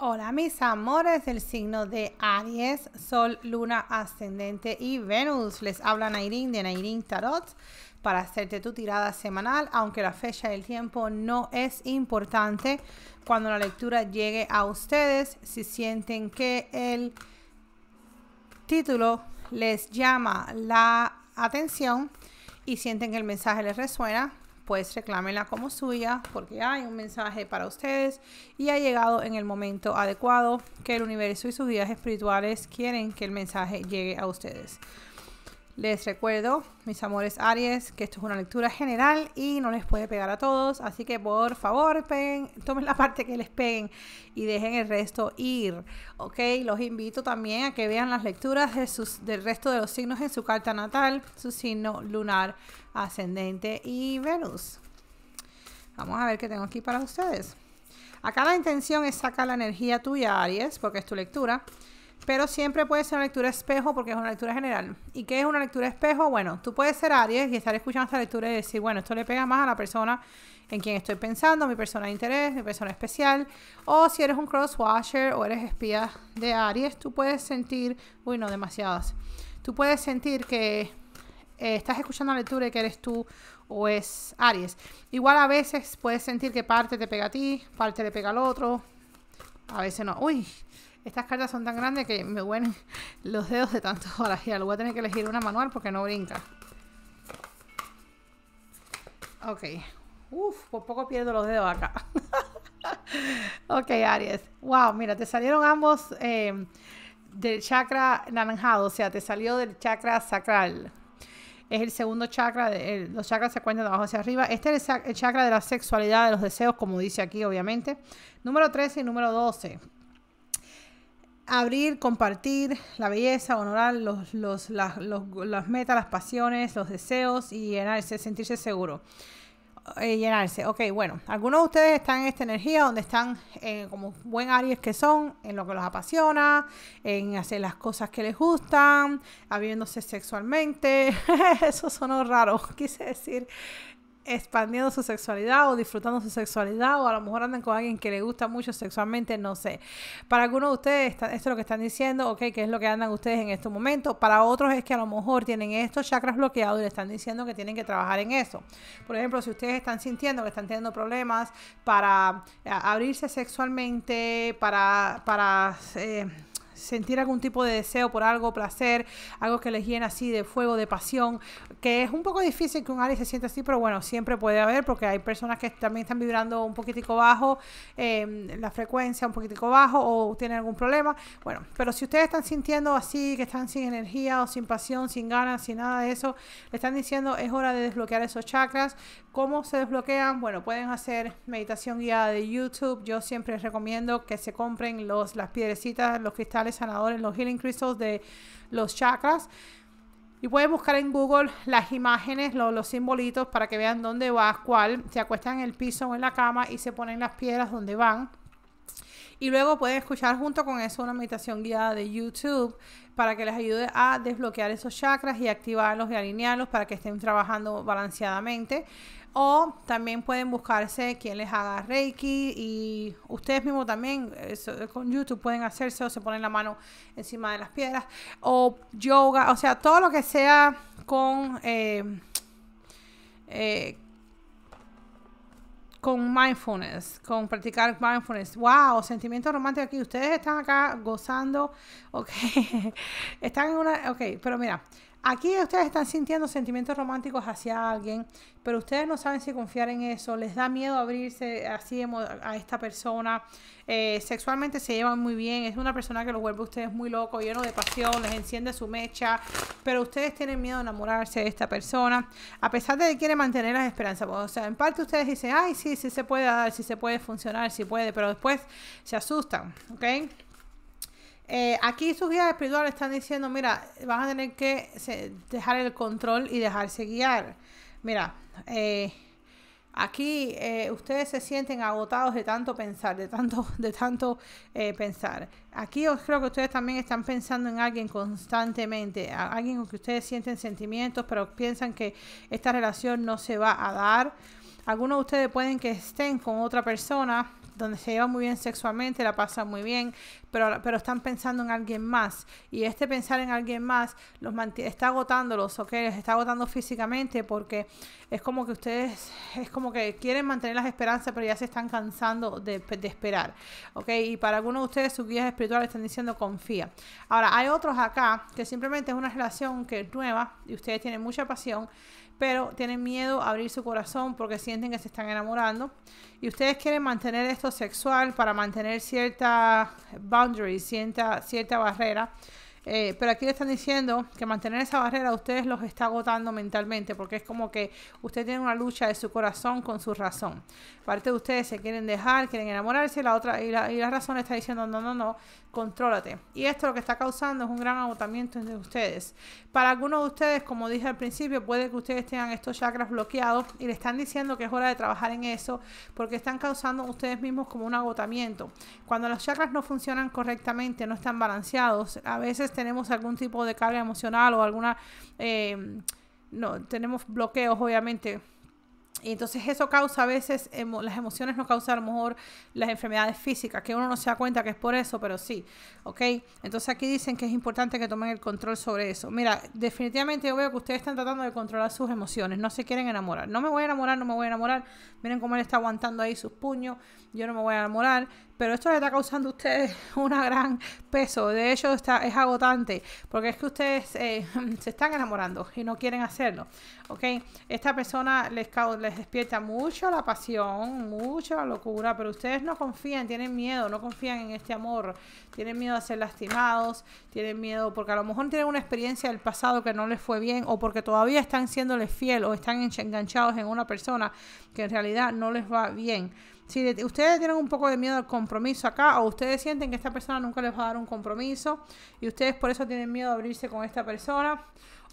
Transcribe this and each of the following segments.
Hola mis amores del signo de Aries, Sol, Luna, Ascendente y Venus. Les habla Nairin de Nairin Tarot para hacerte tu tirada semanal, aunque la fecha del tiempo no es importante. Cuando la lectura llegue a ustedes, si sienten que el título les llama la atención y sienten que el mensaje les resuena, pues reclámenla como suya porque hay un mensaje para ustedes y ha llegado en el momento adecuado que el universo y sus guías espirituales quieren que el mensaje llegue a ustedes. Les recuerdo, mis amores Aries, que esto es una lectura general y no les puede pegar a todos, así que por favor tomen la parte que les peguen y dejen el resto ir, ¿ok? Los invito también a que vean las lecturas del resto de los signos en su carta natal, su signo lunar, ascendente y Venus. Vamos a ver qué tengo aquí para ustedes. Acá la intención es sacar la energía tuya, Aries, porque es tu lectura pero siempre puede ser una lectura espejo porque es una lectura general. ¿Y qué es una lectura espejo? Bueno, tú puedes ser Aries y estar escuchando esta lectura y decir, bueno, esto le pega más a la persona en quien estoy pensando, mi persona de interés, mi persona especial. O si eres un washer o eres espía de Aries, tú puedes sentir, uy, no, demasiadas. Tú puedes sentir que eh, estás escuchando la lectura y que eres tú o es Aries. Igual a veces puedes sentir que parte te pega a ti, parte le pega al otro. A veces no. Uy, estas cartas son tan grandes que me huelen los dedos de tanto lo Voy a tener que elegir una manual porque no brinca. Ok. Uf, por pues poco pierdo los dedos acá. ok, Aries. Wow, mira, te salieron ambos eh, del chakra naranjado. O sea, te salió del chakra sacral es el segundo chakra, los chakras se cuentan de abajo hacia arriba. Este es el, el, chakra de la sexualidad, de los deseos, como dice aquí, obviamente. Número 13 y número 12 abrir, compartir la belleza, honorar las, metas, las pasiones, los deseos y llenarse, sentirse seguro. Eh, llenarse. Ok, bueno, algunos de ustedes están en esta energía donde están como buen Aries que son, en lo que los apasiona, en hacer las cosas que les gustan, habiéndose sexualmente. Eso sonó raro, quise decir expandiendo su sexualidad o disfrutando su sexualidad o a lo mejor andan con alguien que le gusta mucho sexualmente, no sé. Para algunos de ustedes esto es lo que están diciendo, ok, que es lo que andan ustedes en este momento Para otros es que a lo mejor tienen estos chakras bloqueados y le están diciendo que tienen que trabajar en eso. Por ejemplo, si ustedes están sintiendo que están teniendo problemas para eh, abrirse sexualmente, para, para eh, sentir algún tipo de deseo por algo, placer, algo que les llena así de fuego, de pasión, que es un poco difícil que un Aries se sienta así, pero bueno, siempre puede haber porque hay personas que también están vibrando un poquitico bajo, em, la frecuencia un poquitico bajo o tienen algún problema. Bueno, pero si ustedes están sintiendo así, que están sin energía o sin pasión, sin ganas, sin nada de eso, le están diciendo es hora de desbloquear esos chakras. ¿Cómo se desbloquean? Bueno, pueden hacer meditación guiada de YouTube. Yo siempre recomiendo que se compren los, las piedrecitas, los cristales sanadores, los healing crystals de los chakras. Y pueden buscar en Google las imágenes, los, simbolitos para que vean dónde va, cuál. Se acuestan en el piso o en la cama y se ponen las piedras donde van. Y luego pueden escuchar junto con eso una meditación guiada de YouTube para que les ayude a desbloquear esos chakras y activarlos y alinearlos para que estén trabajando balanceadamente. O también pueden buscarse quien les haga Reiki y ustedes mismos también con YouTube pueden hacerse o se ponen la mano encima de las piedras. O yoga, o sea, todo lo que sea con... Eh, eh, con mindfulness, con practicar mindfulness. ¡Wow! Sentimiento romántico aquí. Ustedes están acá gozando, ok. están en una, ok, pero mira, Aquí ustedes están sintiendo sentimientos románticos hacia alguien, pero ustedes no saben si confiar en eso, les da miedo abrirse así a esta persona. Eh, sexualmente se llevan muy bien, es una persona que los vuelve a ustedes muy locos, lleno de pasión, les enciende su mecha, pero ustedes tienen miedo de enamorarse de esta persona, a pesar de que quieren mantener las esperanzas. o sea, en parte ustedes dicen, ay, sí, sí se puede dar, sí se puede funcionar, sí puede, pero después se asustan, ¿ok? Eh, aquí sus guías espirituales están diciendo, mira, vas a tener que dejar el control y dejarse guiar. Mira, eh, aquí eh, ustedes se sienten agotados de tanto pensar, de tanto, de tanto pensar. Aquí yo creo que ustedes también están pensando en alguien constantemente, alguien con que ustedes sienten sentimientos, pero piensan que esta relación no se va a dar. Algunos de ustedes pueden que estén con otra persona donde se llevan muy bien sexualmente, la pasan muy bien, pero, están pensando en alguien más. Y este pensar en alguien más los está agotándolos, ¿ok? Les está agotando físicamente porque es como que ustedes, es como que quieren mantener las esperanzas, pero ya se están cansando de, de esperar, ¿ok? Y para algunos de ustedes sus guías espirituales están diciendo confía. Ahora, hay otros acá que simplemente es una relación que es nueva y ustedes tienen mucha pasión pero tienen miedo a abrir su corazón porque sienten que se están enamorando y ustedes quieren mantener esto sexual para mantener cierta sienta cierta, cierta barrera. Eh, pero aquí le están diciendo que mantener esa barrera a ustedes los está agotando mentalmente, porque es como que usted tiene una lucha de su corazón con su razón. Parte de ustedes se quieren dejar, quieren enamorarse, la otra y la, y la razón está diciendo no, no, no, Contrólate. Y esto lo que está causando es un gran agotamiento entre ustedes. Para algunos de ustedes, como dije al principio, puede que ustedes tengan estos chakras bloqueados y le están diciendo que es hora de trabajar en eso porque están causando ustedes mismos como un agotamiento. Cuando los chakras no funcionan correctamente, no están balanceados, a veces tenemos algún tipo de carga emocional o alguna... Eh, no, tenemos bloqueos, obviamente y entonces eso causa a veces, las emociones no causan a lo mejor las enfermedades físicas, que uno no se da cuenta que es por eso, pero sí, ¿ok? Entonces aquí dicen que es importante que tomen el control sobre eso. Mira, definitivamente yo veo que ustedes están tratando de controlar sus emociones, no se quieren enamorar. No me voy a enamorar, no me voy a enamorar. Miren cómo él está aguantando ahí sus puños, yo no me voy a enamorar pero esto le está causando a ustedes un gran peso. De hecho, está, es agotante, porque es que ustedes eh, se están enamorando y no quieren hacerlo. okay Esta persona les, les despierta mucho la pasión, mucha la locura, pero ustedes no confían, tienen miedo, no confían en este amor, tienen miedo a ser lastimados, tienen miedo porque a lo mejor tienen una experiencia del pasado que no les fue bien o porque todavía están siéndoles fiel o están enganchados en una persona que en realidad no les va bien si ustedes tienen un poco de miedo al compromiso acá o ustedes sienten que esta persona nunca les va a dar un compromiso y ustedes por eso tienen miedo a abrirse con esta persona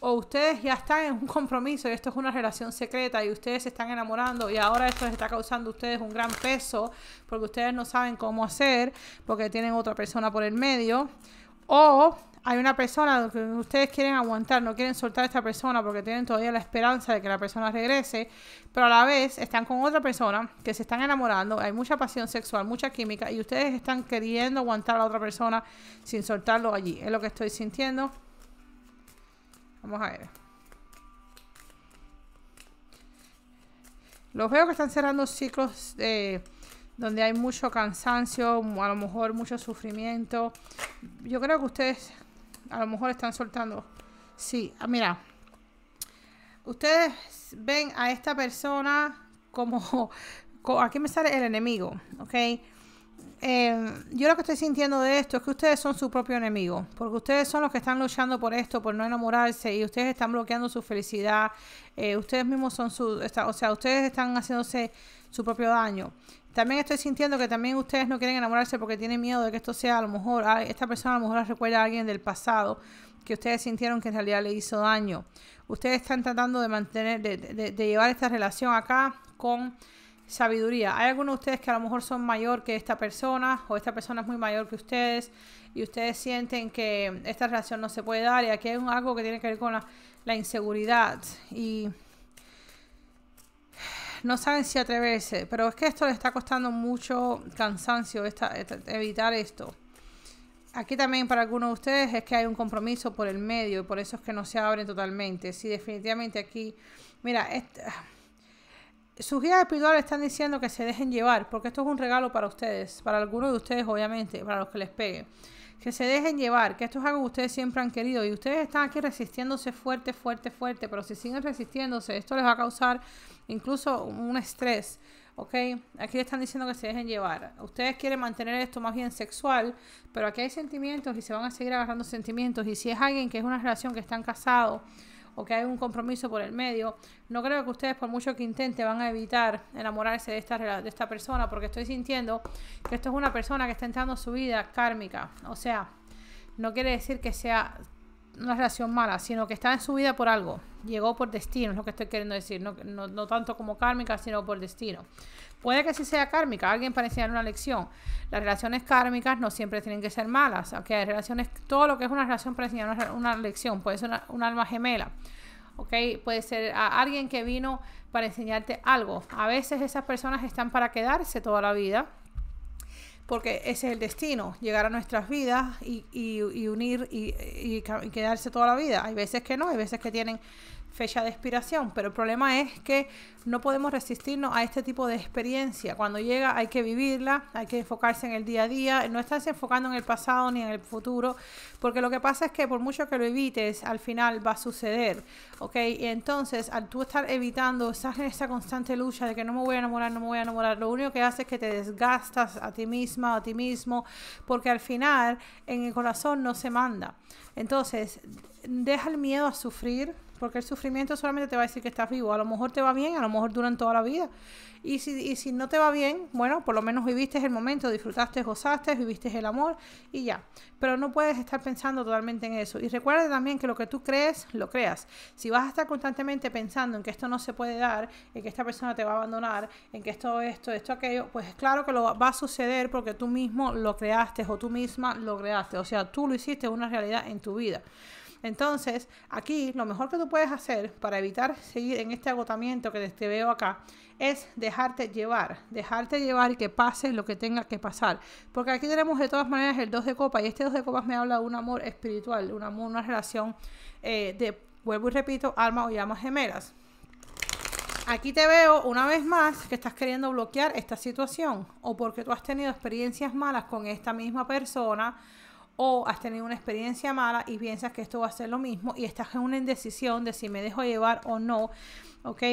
o ustedes ya están en un compromiso y esto es una relación secreta y ustedes se están enamorando y ahora esto les está causando a ustedes un gran peso porque ustedes no saben cómo hacer porque tienen otra persona por el medio o hay una persona que ustedes quieren aguantar, no quieren soltar a esta persona porque tienen todavía la esperanza de que la persona regrese, pero a la vez están con otra persona que se están enamorando, hay mucha pasión sexual, mucha química y ustedes están queriendo aguantar a la otra persona sin soltarlo allí. Es lo que estoy sintiendo. Vamos a ver. Los veo que están cerrando ciclos eh, donde hay mucho cansancio, a lo mejor mucho sufrimiento. Yo creo que ustedes a lo mejor están soltando. Sí, ah, mira. Ustedes ven a esta persona como, Aquí me sale el enemigo, ¿ok? Em, yo lo que estoy sintiendo de esto es que ustedes son su propio enemigo, porque ustedes son los que están luchando por esto, por no enamorarse, y ustedes están bloqueando su felicidad, eh, ustedes mismos son su, o sea, ustedes están haciéndose su propio daño. También estoy sintiendo que también ustedes no quieren enamorarse porque tienen miedo de que esto sea a lo mejor, esta persona a lo mejor recuerda a alguien del pasado que ustedes sintieron que en realidad le hizo daño. Ustedes están tratando de mantener, de, llevar esta relación acá con sabiduría. Hay algunos de ustedes que a lo mejor son mayor que esta persona o esta persona es muy mayor que ustedes y ustedes sienten que esta relación no se puede dar y aquí hay algo que tiene que ver con la, la inseguridad y no saben si atreverse, pero es que esto le está costando mucho cansancio evitar esto. Aquí también para algunos de ustedes es que hay un compromiso por el medio y por eso es que no se abren totalmente. Sí, definitivamente aquí, mira, sus guías espirituales están diciendo que se dejen llevar, porque esto es un regalo para ustedes, para algunos de ustedes obviamente, para los que les peguen. Que se dejen llevar, que esto es algo que ustedes siempre han querido y ustedes están aquí resistiéndose fuerte, fuerte, fuerte, pero si siguen resistiéndose, esto les va a causar incluso un estrés. ¿ok? Aquí están diciendo que se dejen llevar. Ustedes quieren mantener esto más bien sexual, pero aquí hay sentimientos y se van a seguir agarrando sentimientos. Y si es alguien que es una relación que están casados o que hay un compromiso por el medio, no creo que ustedes, por mucho que intenten, van a evitar enamorarse de esta, de esta persona, porque estoy sintiendo que esto es una persona que está entrando su vida kármica. O sea, no quiere decir que sea una relación mala, sino que está en su vida por algo. Llegó por destino, es lo que estoy queriendo decir. No, tanto como kármica, sino por destino. Puede que sí sea kármica, alguien para enseñar una lección. Las relaciones kármicas no siempre tienen que ser malas. Aunque hay relaciones, todo lo que es una relación para enseñar una, lección, puede ser un alma gemela. Okay, puede ser alguien que vino para enseñarte algo. A veces esas personas están para quedarse toda la vida porque ese es el destino, llegar a nuestras vidas y, y, unir y, y, quedarse toda la vida. Hay veces que no, hay veces que tienen fecha de expiración, pero el problema es que no podemos resistirnos a este tipo de experiencia. Cuando llega hay que vivirla, hay que enfocarse en el día a día, no estás enfocando en el pasado ni en el futuro, porque lo que pasa es que por mucho que lo evites, al final va a suceder, ¿ok? Y entonces, al tú estar evitando, estás en esa constante lucha de que no me voy a enamorar, no me voy a enamorar, lo único que hace es que te desgastas a ti misma, a ti mismo, porque al final en el corazón no se manda. Entonces, deja el miedo a sufrir, porque el sufrimiento solamente te va a decir que estás vivo. A lo mejor te va bien, a lo mejor duran toda la vida. Y si, no te va bien, bueno, por lo menos viviste el momento, disfrutaste, gozaste, viviste el amor y ya. Pero no puedes estar pensando totalmente en eso. Y recuerda también que lo que tú crees, lo creas. Si vas a estar constantemente pensando en que esto no se puede dar, en que esta persona te va a abandonar, en que esto, esto, esto, aquello, pues es claro que lo va a suceder porque tú mismo lo creaste o tú misma lo creaste. O sea, tú lo hiciste una realidad en tu vida. Entonces, aquí lo mejor que tú puedes hacer para evitar seguir en este agotamiento que te veo acá es dejarte llevar, dejarte llevar y que pase lo que tenga que pasar. Porque aquí tenemos de todas maneras el 2 de copa y este 2 de copas me habla de un amor espiritual, un amor, una relación eh, de, vuelvo y repito, alma o llamas gemelas. Aquí te veo una vez más que estás queriendo bloquear esta situación o porque tú has tenido experiencias malas con esta misma persona o has tenido una experiencia mala y piensas que esto va a ser lo mismo y estás en una indecisión de si me dejo llevar o no, ¿ok?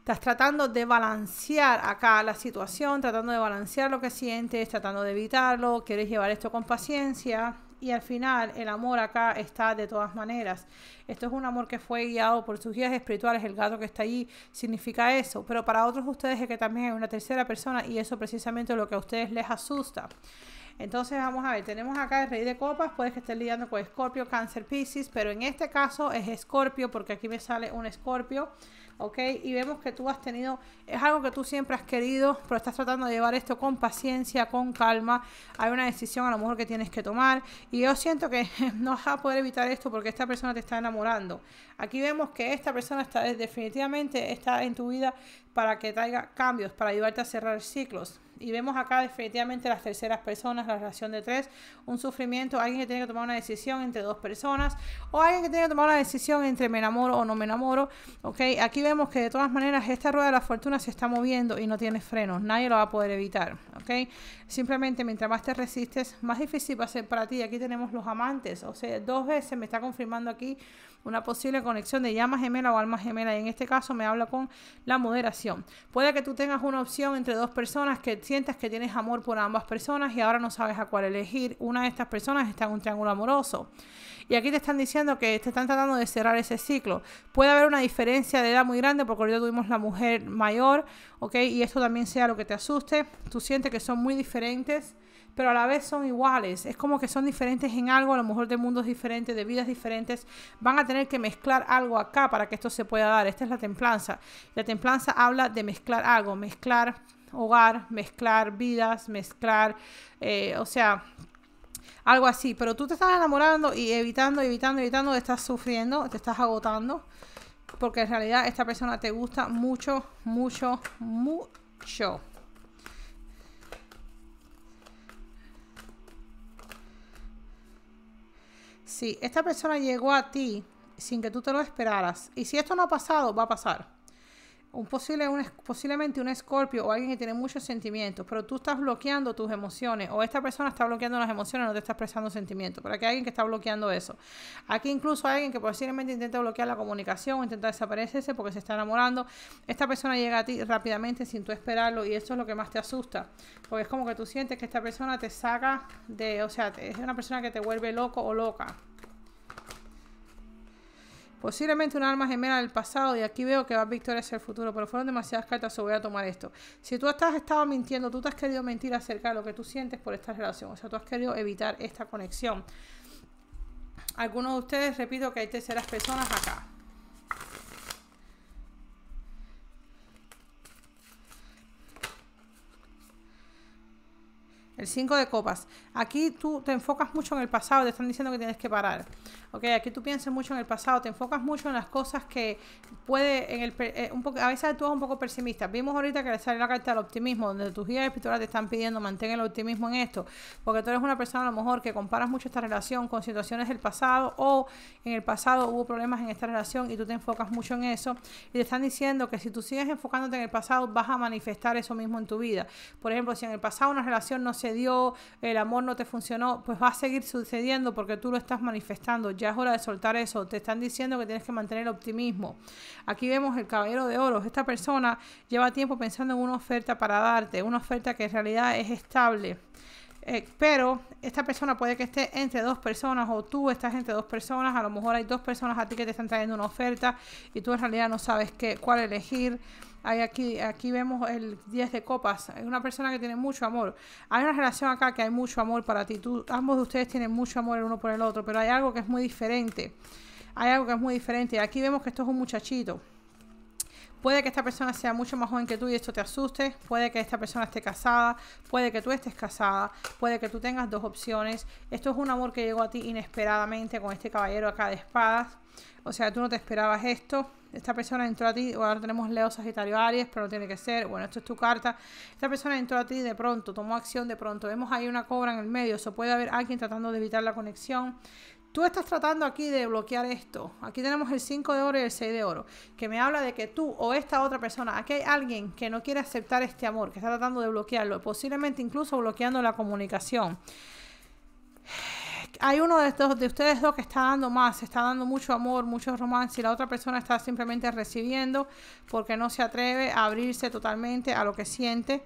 Estás tratando de balancear acá la situación, tratando de balancear lo que sientes, tratando de evitarlo, quieres llevar esto con paciencia y al final el amor acá está de todas maneras. Esto es un amor que fue guiado por sus guías espirituales, el gato que está allí significa eso, pero para otros ustedes es que también hay una tercera persona y eso precisamente es lo que a ustedes les asusta. Entonces vamos a ver, tenemos acá el rey de copas, puedes que estés lidiando con Escorpio, Cáncer, Pisces, pero en este caso es Escorpio porque aquí me sale un Escorpio, ¿ok? Y vemos que tú has tenido, es algo que tú siempre has querido, pero estás tratando de llevar esto con paciencia, con calma, hay una decisión a lo mejor que tienes que tomar y yo siento que no vas a poder evitar esto porque esta persona te está enamorando. Aquí vemos que esta persona está definitivamente está en tu vida para que traiga cambios, para ayudarte a cerrar ciclos. Y vemos acá definitivamente las terceras personas, la relación de tres, un sufrimiento, alguien que tiene que tomar una decisión entre dos personas, o alguien que tiene que tomar una decisión entre me enamoro o no me enamoro. Ok, aquí vemos que de todas maneras esta rueda de la fortuna se está moviendo y no tiene frenos, nadie lo va a poder evitar. Ok, simplemente mientras más te resistes, más difícil va a ser para ti. Aquí tenemos los amantes, o sea, dos veces me está confirmando aquí una posible conexión de llama gemela o alma gemela y en este caso me habla con la moderación. Puede que tú tengas una opción entre dos personas que sientas que tienes amor por ambas personas y ahora no sabes a cuál elegir. Una de estas personas está en un triángulo amoroso. Y aquí te están diciendo que te están tratando de cerrar ese ciclo. Puede haber una diferencia de edad muy grande porque ahorita tuvimos la mujer mayor, ¿ok? Y esto también sea lo que te asuste. Tú sientes que son muy diferentes pero a la vez son iguales. Es como que son diferentes en algo, a lo mejor de mundos diferentes, de vidas diferentes. Van a tener que mezclar algo acá para que esto se pueda dar. Esta es la templanza. La templanza habla de mezclar algo, mezclar hogar, mezclar vidas, mezclar, eh, o sea, algo así. Pero tú te estás enamorando y evitando, evitando, evitando, estás sufriendo, te estás agotando. Porque en realidad esta persona te gusta mucho, mucho, mucho. si esta persona llegó a ti sin que tú te lo esperaras. Y si esto no ha pasado, va a pasar un posible, un, posiblemente un escorpio o alguien que tiene muchos sentimientos, pero tú estás bloqueando tus emociones o esta persona está bloqueando las emociones, no te está expresando sentimientos. Pero aquí hay alguien que está bloqueando eso. Aquí incluso hay alguien que posiblemente intenta bloquear la comunicación, intenta desaparecerse porque se está enamorando. Esta persona llega a ti rápidamente sin tú esperarlo y eso es lo que más te asusta. Porque es como que tú sientes que esta persona te saca de, o sea, es una persona que te vuelve loco o loca. Posiblemente un alma gemela del pasado y aquí veo que va victoria hacia el futuro, pero fueron demasiadas cartas o voy a tomar esto. Si tú has estado mintiendo, tú te has querido mentir acerca de lo que tú sientes por esta relación, o sea, tú has querido evitar esta conexión. Algunos de ustedes, repito que hay terceras personas acá. cinco de copas. Aquí tú te enfocas mucho en el pasado, te están diciendo que tienes que parar. Ok, aquí tú piensas mucho en el pasado, te enfocas mucho en las cosas que puede, en el, eh, a veces tú eres un poco pesimista. Vimos ahorita que le sale la carta del optimismo, donde tus guías espirituales te están pidiendo mantén el optimismo en esto, porque tú eres una persona a lo mejor que comparas mucho esta relación con situaciones del pasado o en el pasado hubo problemas en esta relación y tú te enfocas mucho en eso y te están diciendo que si tú sigues enfocándote en el pasado vas a manifestar eso mismo en tu vida. Por ejemplo, si en el pasado una relación no se el amor no te funcionó, pues va a seguir sucediendo porque tú lo estás manifestando. Ya es hora de soltar eso. Te están diciendo que tienes que mantener el optimismo. Aquí vemos el caballero de oros. Esta persona lleva tiempo pensando en una oferta para darte, una oferta que en realidad es estable. Eh, pero esta persona puede que esté entre dos personas o tú estás entre dos personas, a lo mejor hay dos personas a ti que te están trayendo una oferta y tú en realidad no sabes qué, cuál elegir. Hay aquí, aquí vemos el 10 de copas. Es una persona que tiene mucho amor. Hay una relación acá que hay mucho amor para ti. ambos de ustedes tienen mucho amor el uno por el otro, pero hay algo que es muy diferente. Hay algo que es muy diferente. aquí vemos que esto es un muchachito. Puede que esta persona sea mucho más joven que tú y esto te asuste. Puede que esta persona esté casada. Puede que tú estés casada. Puede que tú tengas dos opciones. Esto es un amor que llegó a ti inesperadamente con este caballero acá de espadas. O sea, tú no te esperabas esto. Esta persona entró a ti. Ahora tenemos Leo Sagitario Aries, pero no tiene que ser. Bueno, esto es tu carta. Esta persona entró a ti de pronto, tomó acción de pronto. Vemos ahí una cobra en el medio. O puede haber alguien tratando de evitar la conexión. Tú estás tratando aquí de bloquear esto. Aquí tenemos el 5 de oro y el 6 de oro, que me habla de que tú o esta otra persona, aquí hay alguien que no quiere aceptar este amor, que está tratando de bloquearlo, posiblemente incluso bloqueando la comunicación hay uno de, estos, de ustedes dos que está dando más, está dando mucho amor, mucho romance y la otra persona está simplemente recibiendo porque no se atreve a abrirse totalmente a lo que siente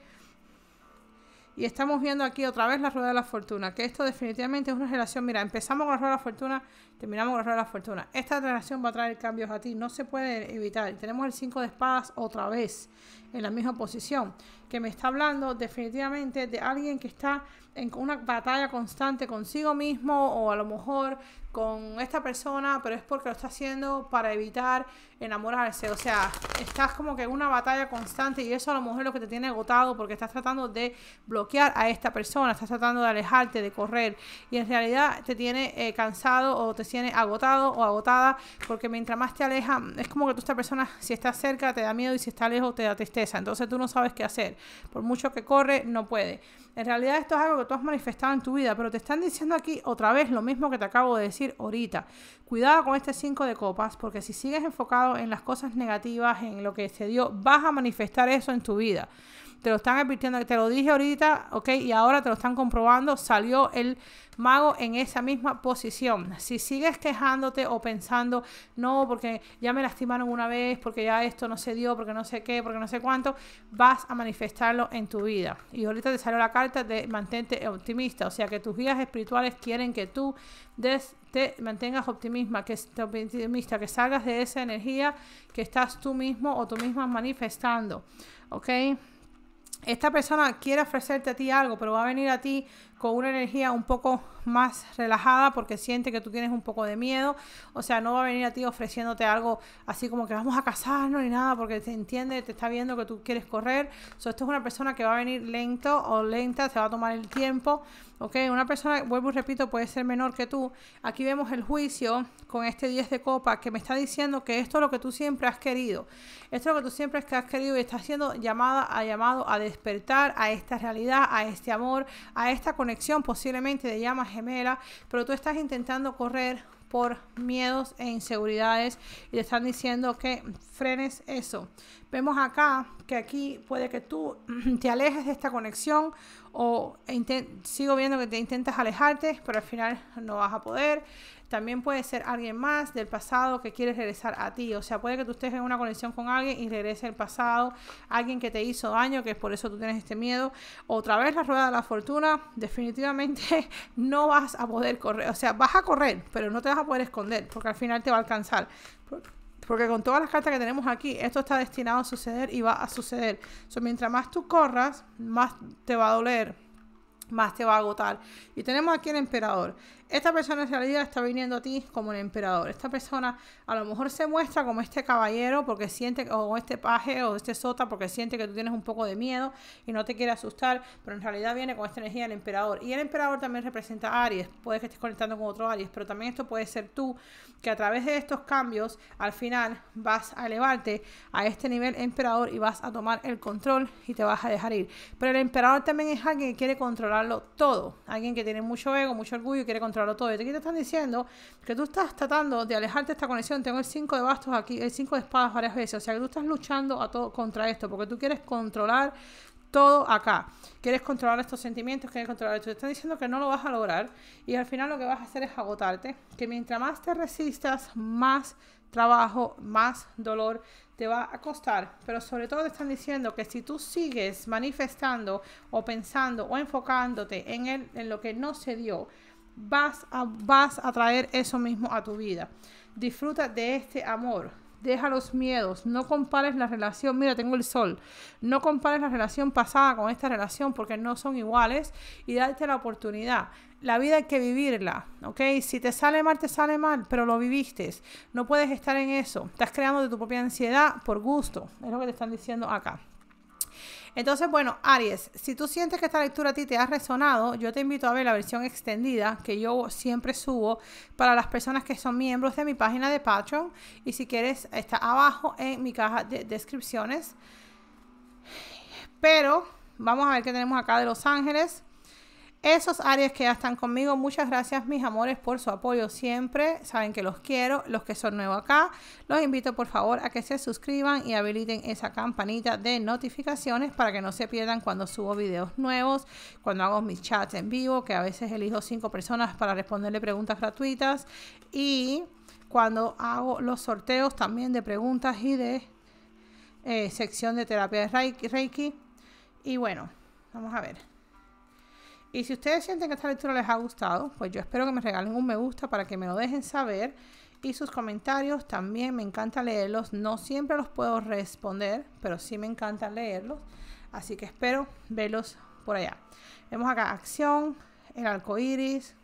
y estamos viendo aquí otra vez la rueda de la fortuna, que esto definitivamente es una relación. Mira, empezamos con la rueda de la fortuna, terminamos con la rueda de la fortuna. Esta relación va a traer cambios a ti, no se puede evitar. Tenemos el 5 de espadas otra vez en la misma posición, que me está hablando definitivamente de alguien que está en una batalla constante consigo mismo o a lo mejor con esta persona, pero es porque lo está haciendo para evitar enamorarse. O sea, estás como que en una batalla constante y eso a lo mejor es lo que te tiene agotado porque estás tratando de bloquear a esta persona, estás tratando de alejarte, de correr y en realidad te tiene eh, cansado o te tiene agotado o agotada porque mientras más te aleja, es como que tú esta persona, si está cerca, te da miedo y si está lejos, te da tristeza entonces tú no sabes qué hacer. Por mucho que corre, no puede. En realidad esto es algo que tú has manifestado en tu vida, pero te están diciendo aquí otra vez lo mismo que te acabo de decir ahorita. Cuidado con este 5 de copas, porque si sigues enfocado en las cosas negativas, en lo que se dio, vas a manifestar eso en tu vida te lo están advirtiendo, te lo dije ahorita, ok, y ahora te lo están comprobando, salió el mago en esa misma posición. Si sigues quejándote o pensando, no, porque ya me lastimaron una vez, porque ya esto no se dio, porque no sé qué, porque no sé cuánto, vas a manifestarlo en tu vida. Y ahorita te salió la carta de mantente optimista, o sea que tus guías espirituales quieren que tú te mantengas optimista, que, optimista, que salgas de esa energía que estás tú mismo o tú misma manifestando. ¿Ok? esta persona quiere ofrecerte a ti algo, pero va a venir a ti con una energía un poco más relajada porque siente que tú tienes un poco de miedo. O sea, no va a venir a ti ofreciéndote algo así como que vamos a casarnos ni nada porque te entiende, te está viendo que tú quieres correr. So, esto es una persona que va a venir lento o lenta, se va a tomar el tiempo. ¿Ok? Una persona, vuelvo y repito, puede ser menor que tú. Aquí vemos el juicio con este 10 de copa que me está diciendo que esto es lo que tú siempre has querido. Esto es lo que tú siempre has querido y está siendo llamada a llamado a despertar a esta realidad, a este amor, a esta conexión posiblemente de llamas gemela, pero tú estás intentando correr por miedos e inseguridades y te están diciendo que frenes eso. Vemos acá que aquí puede que tú te alejes de esta conexión o sigo viendo que te intentas alejarte, pero al final no vas a poder. También puede ser alguien más del pasado que quiere regresar a ti. O sea, puede que tú estés en una conexión con alguien y regrese al pasado. Alguien que te hizo daño, que es por eso tú tienes este miedo. Otra vez la rueda de la fortuna. Definitivamente no vas a poder correr. O sea, vas a correr, pero no te vas a poder esconder porque al final te va a alcanzar. Porque con todas las cartas que tenemos aquí, esto está destinado a suceder y va a suceder. O mientras más tú corras, más te va a doler, más te va a agotar. Y tenemos aquí el emperador esta persona en realidad está viniendo a ti como el emperador. Esta persona a lo mejor se muestra como este caballero porque siente, o este paje, o este sota porque siente que tú tienes un poco de miedo y no te quiere asustar, pero en realidad viene con esta energía del emperador. Y el emperador también representa a Aries. Puede que estés conectando con otro Aries, pero también esto puede ser tú, que a través de estos cambios, al final vas a elevarte a este nivel emperador y vas a tomar el control y te vas a dejar ir. Pero el emperador también es alguien que quiere controlarlo todo, alguien que tiene mucho ego, mucho orgullo y quiere controlarlo lo todo. Y aquí te están diciendo que tú estás tratando de alejarte de esta conexión. Tengo el 5 de bastos aquí, el 5 de espadas varias veces. O sea, que tú estás luchando a todo, contra esto porque tú quieres controlar todo acá. Quieres controlar estos sentimientos, quieres controlar esto. Te están diciendo que no lo vas a lograr y al final lo que vas a hacer es agotarte. Que mientras más te resistas, más trabajo, más dolor te va a costar, pero sobre todo te están diciendo que si tú sigues manifestando o pensando o enfocándote en, el, en lo que no se dio, vas a, traer eso mismo a tu vida. Disfruta de este amor. Deja los miedos, no compares la relación, mira, tengo el sol, no compares la relación pasada con esta relación porque no son iguales y darte la oportunidad. La vida hay que vivirla, ¿ok? Si te sale mal, te sale mal, pero lo viviste. No puedes estar en eso. Estás creando de tu propia ansiedad por gusto, es lo que te están diciendo acá. Entonces, bueno, Aries, si tú sientes que esta lectura a ti te ha resonado, yo te invito a ver la versión extendida que yo siempre subo para las personas que son miembros de mi página de Patreon. Y si quieres, está abajo en mi caja de descripciones. Pero vamos a ver qué tenemos acá de Los Ángeles. Esos áreas que ya están conmigo, muchas gracias mis amores por su apoyo siempre. Saben que los quiero, los que son nuevos acá. Los invito por favor a que se suscriban y habiliten esa campanita de notificaciones para que no se pierdan cuando subo videos nuevos, cuando hago mis chats en vivo, que a veces elijo cinco personas para responderle preguntas gratuitas. Y cuando hago los sorteos también de preguntas y de eh, sección de terapia de Reiki. Y bueno, vamos a ver. Y si ustedes sienten que esta lectura les ha gustado, pues yo espero que me regalen un me gusta para que me lo dejen saber. Y sus comentarios también me encanta leerlos. No siempre los puedo responder, pero sí me encanta leerlos. Así que espero verlos por allá. Vemos acá acción, el arco iris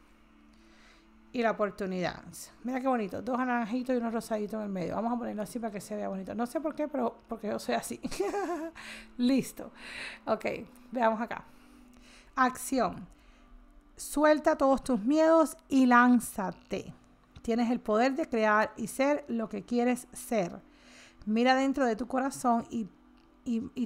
y la oportunidad. Mira qué bonito, dos naranjitos y unos rosaditos en el medio. Vamos a ponerlo así para que se vea bonito. No sé por qué, pero porque yo soy así. Listo. Ok, veamos acá. Acción. Suelta todos tus miedos y lánzate. Tienes el poder de crear y ser lo que quieres ser. Mira dentro de tu corazón y,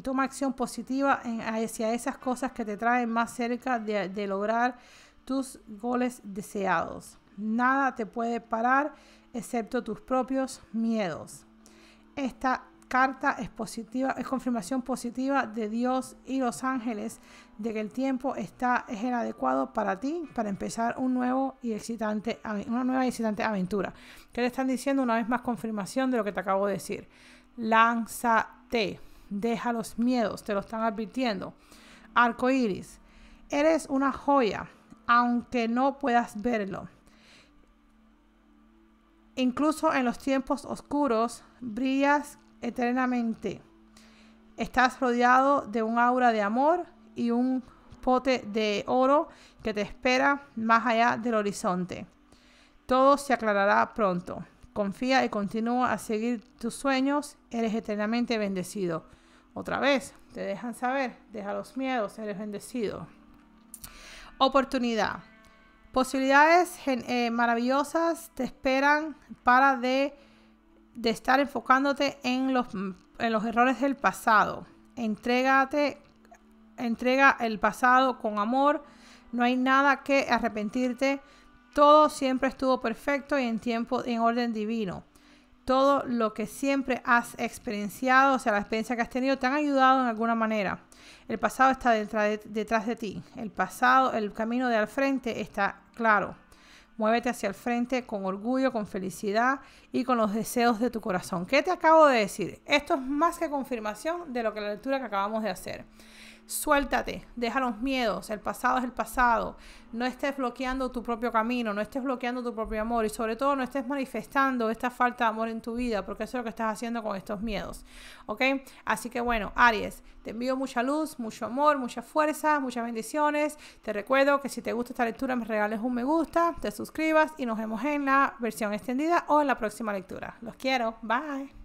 toma acción positiva hacia esas cosas que te traen más cerca de, de lograr tus goles deseados. Nada te puede parar excepto tus propios miedos. Esta carta es positiva, es confirmación positiva de Dios y los ángeles de que el tiempo está es el adecuado para ti para empezar un nuevo y excitante una nueva y excitante aventura. ¿Qué le están diciendo? Una vez más confirmación de lo que te acabo de decir. Lánzate, deja los miedos, te lo están advirtiendo. Arco Eres una joya, aunque no puedas verlo. Incluso en los tiempos oscuros, brillas eternamente. Estás rodeado de un aura de amor y un pote de oro que te espera más allá del horizonte. Todo se aclarará pronto. Confía y continúa a seguir tus sueños. Eres eternamente bendecido. Otra vez, te dejan saber, deja los miedos, eres bendecido. Oportunidad. Posibilidades eh, maravillosas te esperan para de de estar enfocándote en los, errores del pasado. Entrégate, entrega el pasado con amor. No hay nada que arrepentirte. Todo siempre estuvo perfecto y en tiempo, en orden divino. Todo lo que siempre has experienciado, o sea, la experiencia que has tenido, te han ayudado en alguna manera. El pasado está detrás de ti. El pasado, el camino de al frente está claro. Muévete hacia el frente con orgullo, con felicidad y con los deseos de tu corazón. ¿Qué te acabo de decir? Esto es más que confirmación de lo que la lectura que acabamos de hacer. Suéltate, deja los miedos, el pasado es el pasado. No estés bloqueando tu propio camino, no estés bloqueando tu propio amor y sobre todo no estés manifestando esta falta de amor en tu vida porque eso es lo que estás haciendo con estos miedos. ¿Ok? Así que bueno, Aries, te envío mucha luz, mucho amor, mucha fuerza, muchas bendiciones. Te recuerdo que si te gusta esta lectura me regales un me gusta, te suscribas y nos vemos en la versión extendida o en la próxima lectura. Los quiero, bye.